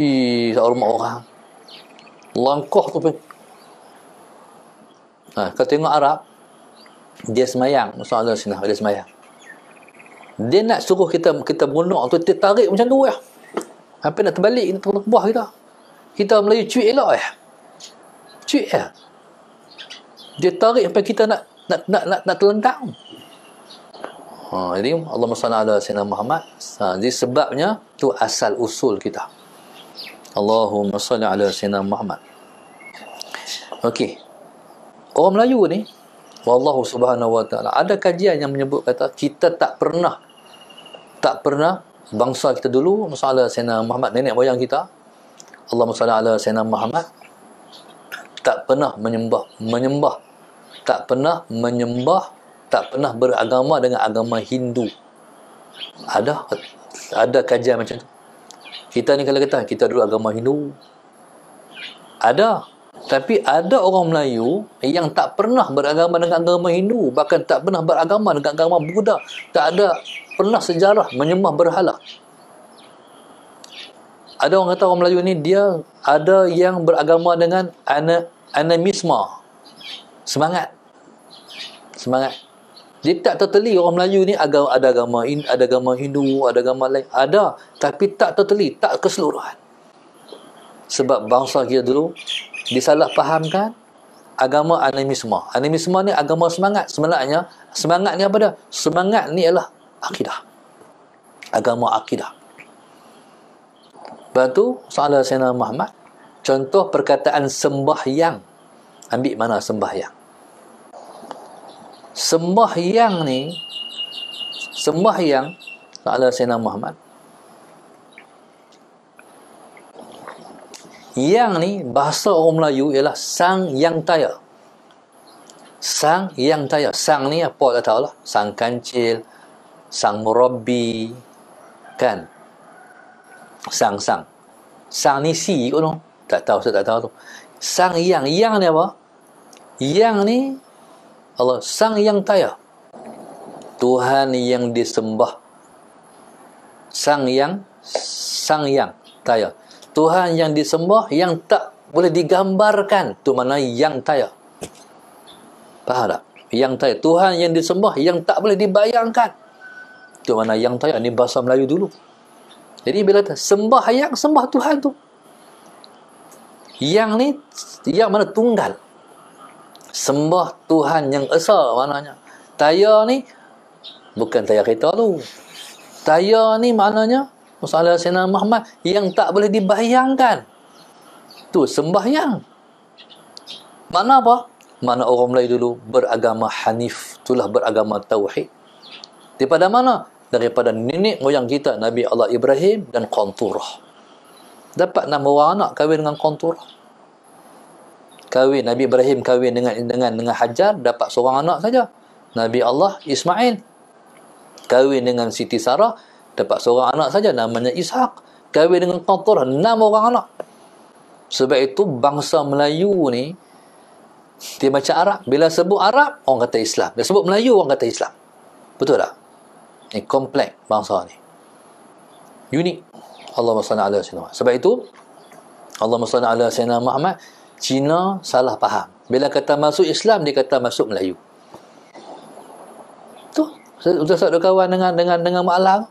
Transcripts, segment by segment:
Ih, rumah orang. Langkah tu pun. Ha, kau tengok Arab, dia semayang. Masalah sini, dia semayang. Dia nak suruh kita kita bunuh tu, dia tarik macam tu ya. Hampir nak terbalik, kita buah kita. Kita Melayu cuik elok ya. Cuik ya. Dia tarik sampai kita nak nak nak nak, nak terlentang. Ha, jadi Allah SWT ala Sayyidina Muhammad. Ha, jadi sebabnya tu asal usul kita. Allahumma salli ala Sayyidina Muhammad Okey. Orang Melayu ni Wallahu subhanahu wa ta'ala Ada kajian yang menyebut kata Kita tak pernah Tak pernah Bangsa kita dulu Masalah Sayyidina Muhammad Nenek moyang kita Allahumma salli ala Sayyidina Muhammad Tak pernah menyembah Menyembah Tak pernah menyembah Tak pernah beragama dengan agama Hindu Ada Ada kajian macam tu kita ni kalau kata kita dulu agama Hindu ada tapi ada orang Melayu yang tak pernah beragama dengan agama Hindu bahkan tak pernah beragama dengan agama Buddha tak ada pernah sejarah menyembah berhala ada orang kata orang Melayu ni dia ada yang beragama dengan ana, animisme semangat semangat dia tak terteli orang Melayu ni ada ada agama ada agama Hindu, ada agama lain. Ada tapi tak terteli, tak keseluruhan. Sebab bangsa kita dulu disalah fahamkan agama animisme. Animisme ni agama semangat sebenarnya. Semangat ni apa dah? Semangat ni ialah akidah. Agama akidah. Lepas tu, salah Sayyidina Muhammad, contoh perkataan sembahyang. Ambil mana sembahyang? yang ni sembahyang yang ada Sayyidina Muhammad yang ni bahasa orang Melayu ialah sang yang taya sang yang taya sang ni apa tak lah? sang kancil sang murabbi kan sang sang sang ni si kot tu tak tahu saya tak tahu tu sang yang yang ni apa yang ni Allah sang yang kaya Tuhan yang disembah sang yang sang yang kaya Tuhan yang disembah yang tak boleh digambarkan tu mana yang kaya faham tak? yang kaya Tuhan yang disembah yang tak boleh dibayangkan tu mana yang kaya ni bahasa Melayu dulu jadi bila tu sembah yang sembah Tuhan tu yang ni yang mana tunggal sembah Tuhan yang esa maknanya tayar ni bukan tayar kereta tu tayar ni maknanya masalah Sina Muhammad yang tak boleh dibayangkan tu sembah yang mana apa mana orang Melayu dulu beragama Hanif itulah beragama Tauhid daripada mana daripada nenek moyang kita Nabi Allah Ibrahim dan Konturah dapat nama orang anak kahwin dengan Konturah kahwin Nabi Ibrahim kahwin dengan dengan dengan Hajar dapat seorang anak saja. Nabi Allah Ismail kahwin dengan Siti Sarah dapat seorang anak saja namanya Ishak. Kahwin dengan Qatar enam orang anak. Sebab itu bangsa Melayu ni dia macam Arab. Bila sebut Arab orang kata Islam. Bila sebut Melayu orang kata Islam. Betul tak? Ni komplek bangsa ni. Unik. Allahumma salli ala sayyidina. Sebab itu Allahumma salli ala sayyidina Muhammad Cina salah faham. Bila kata masuk Islam, dia kata masuk Melayu. Tu. Sudah satu kawan dengan dengan dengan mu'alaf.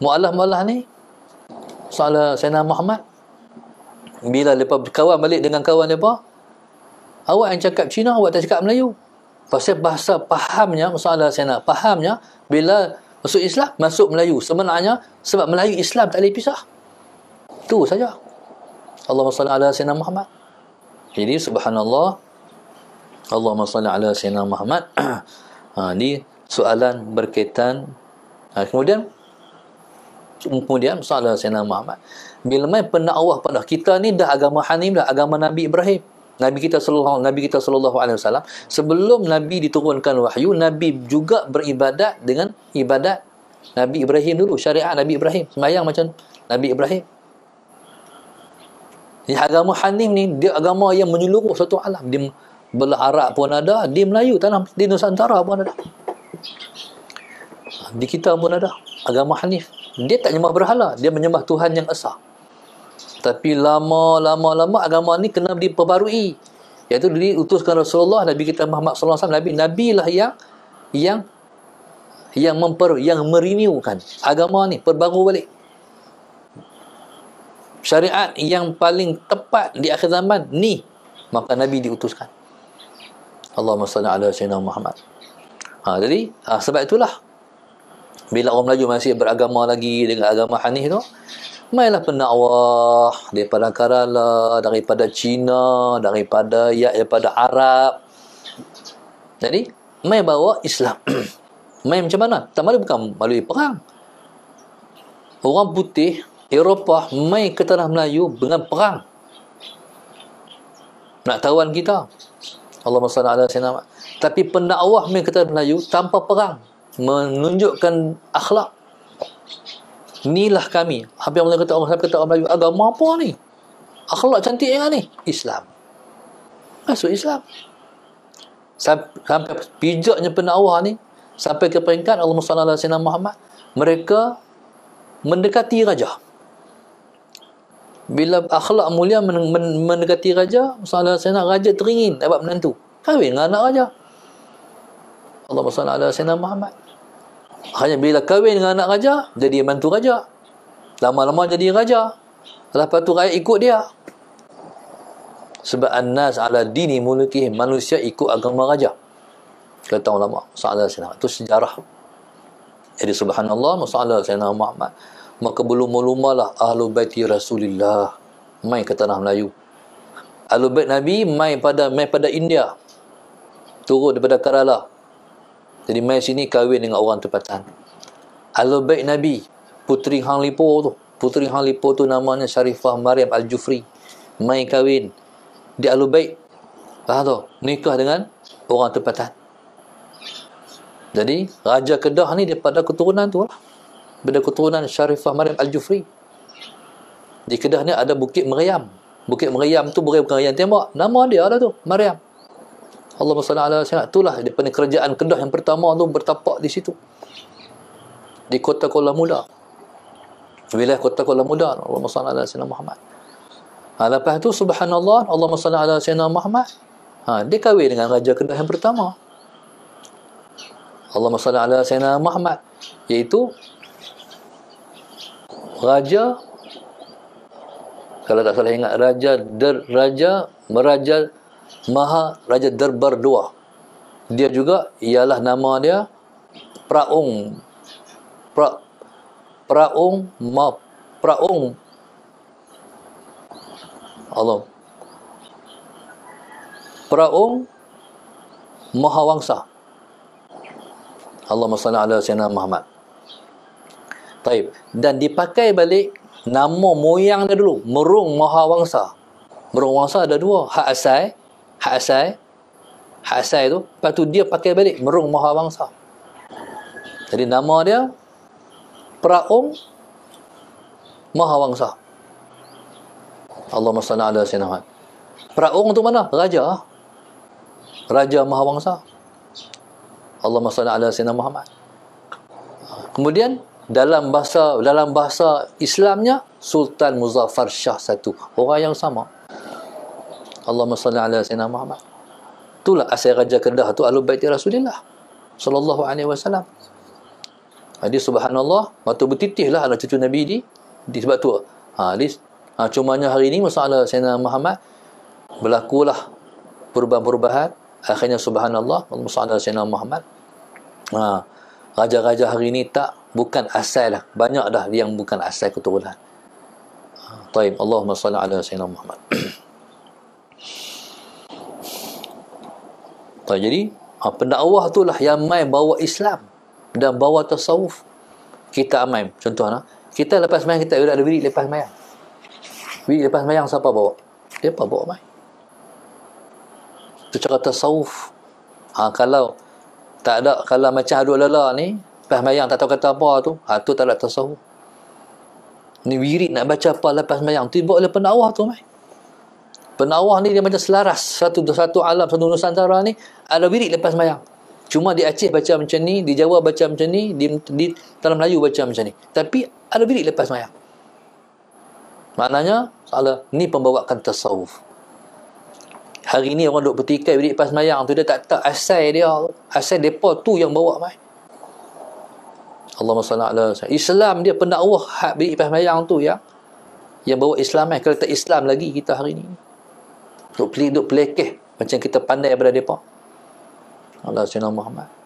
Mu'alaf-mu'alaf ni. saya uh, Sayyidina Muhammad. Bila lepas berkawan balik dengan kawan dia apa? Awak yang cakap Cina, awak tak cakap Melayu. Pasal bahasa fahamnya, masalah Sayyidina, fahamnya, bila masuk Islam, masuk Melayu. Sebenarnya, sebab Melayu Islam tak boleh pisah. Tu saja. Allahumma salli ala Sayyidina Muhammad. Jadi subhanallah Allahumma salli ala Sayyidina Muhammad. ha, ini soalan berkaitan ha, kemudian kemudian soalan Sayyidina Muhammad. Bila mai pendakwah pada kita ni dah agama Hanif dah agama Nabi Ibrahim. Nabi kita sallallahu Nabi kita sallallahu alaihi wasallam sebelum Nabi diturunkan wahyu Nabi juga beribadat dengan ibadat Nabi Ibrahim dulu syariat Nabi Ibrahim sembahyang macam Nabi Ibrahim ini agama Hanif ni dia agama yang menyeluruh satu alam. Di belah Arab pun ada, di Melayu tanah di Nusantara pun ada. Ha, di kita pun ada agama Hanif. Dia tak menyembah berhala, dia menyembah Tuhan yang esa. Tapi lama-lama-lama agama ni kena diperbarui. Yaitu diutuskan Rasulullah Nabi kita Muhammad sallallahu alaihi wasallam Nabi lah yang yang yang memper yang merenewkan agama ni perbaru balik syariat yang paling tepat di akhir zaman ni maka Nabi diutuskan Allahumma salli ala Sayyidina Muhammad ha, jadi ha, sebab itulah bila orang Melayu masih beragama lagi dengan agama Hanif tu mainlah pendakwah daripada Kerala daripada Cina daripada ya daripada Arab jadi main bawa Islam main macam mana tak malu bukan melalui perang orang putih Eropah mai ke tanah Melayu dengan perang nak tawan kita Allah SWT ala sinama. tapi pendakwah mai ke tanah Melayu tanpa perang menunjukkan akhlak inilah kami Habib Allah kata Allah kata Melayu agama apa ni akhlak cantik yang ni Islam masuk Islam sampai, pijaknya pendakwah ni sampai ke peringkat Allah SWT ala Muhammad mereka mendekati raja bila akhlak mulia men- men- mendekati raja sallallahu alaihi wasallam raja teringin dapat menantu kahwin dengan lah anak raja Allah sallallahu alaihi wasallam Muhammad hanya bila kahwin dengan anak raja jadi menantu raja lama-lama jadi raja lepas tu rakyat ikut dia sebab annas ala dini mulukih manusia ikut agama raja kata ulama sallallahu alaihi wasallam itu sejarah jadi subhanallah sallallahu S.A.W. Muhammad maka belum melumalah ahlu baiti Rasulillah, mai ke tanah Melayu. Ahlu bait Nabi mai pada mai pada India. Turun daripada Kerala. Jadi mai sini kahwin dengan orang tempatan. Ahlu bait Nabi puteri Hang Lipo tu. Puteri Hang Lipo tu namanya Sharifah Maryam Al-Jufri. Mai kahwin di Ahlu bait. Faham tu? Nikah dengan orang tempatan. Jadi Raja Kedah ni daripada keturunan tu lah benda keturunan Syarifah Maryam Al-Jufri di Kedah ni ada Bukit Meriam Bukit Meriam tu bukan bukan Meriam tembak nama dia lah tu Maryam Allah SWT itulah daripada kerajaan Kedah yang pertama tu bertapak di situ di kota Kuala Muda wilayah kota Kuala Muda Allah SWT ala Sayyidina Muhammad ha, lepas tu subhanallah Allah SWT ala Sayyidina Muhammad ha, dia kahwin dengan Raja Kedah yang pertama Allah SWT ala Sayyidina Muhammad iaitu raja kalau tak salah ingat raja der, raja meraja maha raja derbar dua dia juga ialah nama dia praung pra praung ma praung Allah praung maha wangsa. Allahumma salli ala sayyidina Muhammad Taib. Dan dipakai balik nama moyang dia dulu. Merung Mahawangsa. Merung Wangsa ada dua. Hak asai. Hak asai. Hak asai tu. Lepas tu dia pakai balik. Merung Mahawangsa. Jadi nama dia Praung Mahawangsa. Allah salli ala sayyidina Praung tu mana? Raja. Raja Mahawangsa. Allah salli ala sayyidina Muhammad. Kemudian dalam bahasa dalam bahasa Islamnya Sultan Muzaffar Shah satu orang yang sama Allahumma salli ala sayyidina Muhammad itulah asal raja Kedah tu Ahlul Bait Rasulillah sallallahu alaihi wasallam jadi ha, subhanallah waktu bertitihlah ala cucu Nabi di di sebab tu ha, di, ha cumanya hari ini masalah sayyidina Muhammad berlakulah perubahan-perubahan akhirnya subhanallah Allahumma salli ala sayyidina Muhammad ha raja-raja hari ini tak bukan asal lah banyak dah yang bukan asal keturunan Taib Allahumma salli ala Sayyidina Muhammad Taib, jadi ha, pendakwah tu lah yang main bawa Islam dan bawa tasawuf kita amai contohnya kita lepas mayang kita ada wirik lepas mayang wirik lepas mayang siapa bawa Siapa bawa mai tu cara tasawuf ha, kalau tak ada kalau macam hadut lala ni lepas mayang tak tahu kata apa tu ha, tu tak ada tersahu ni wirid nak baca apa lepas mayang tiba oleh penawah tu mai. penawah ni dia macam selaras satu satu alam satu nusantara ni ada wirid lepas mayang cuma di Aceh baca macam ni di Jawa baca macam ni di, di dalam Melayu baca macam ni tapi ada wirid lepas mayang maknanya salah ni pembawakan tasawuf hari ni orang duk bertikai bilik pas mayang tu dia tak tak asal dia asal depa tu yang bawa mai Allahumma salli ala sallam. Islam dia pendakwah hak bilik pas mayang tu yang yang bawa Islam eh kalau tak Islam lagi kita hari ni duk pelik duk pelekeh macam kita pandai pada depa Allah sallallahu Muhammad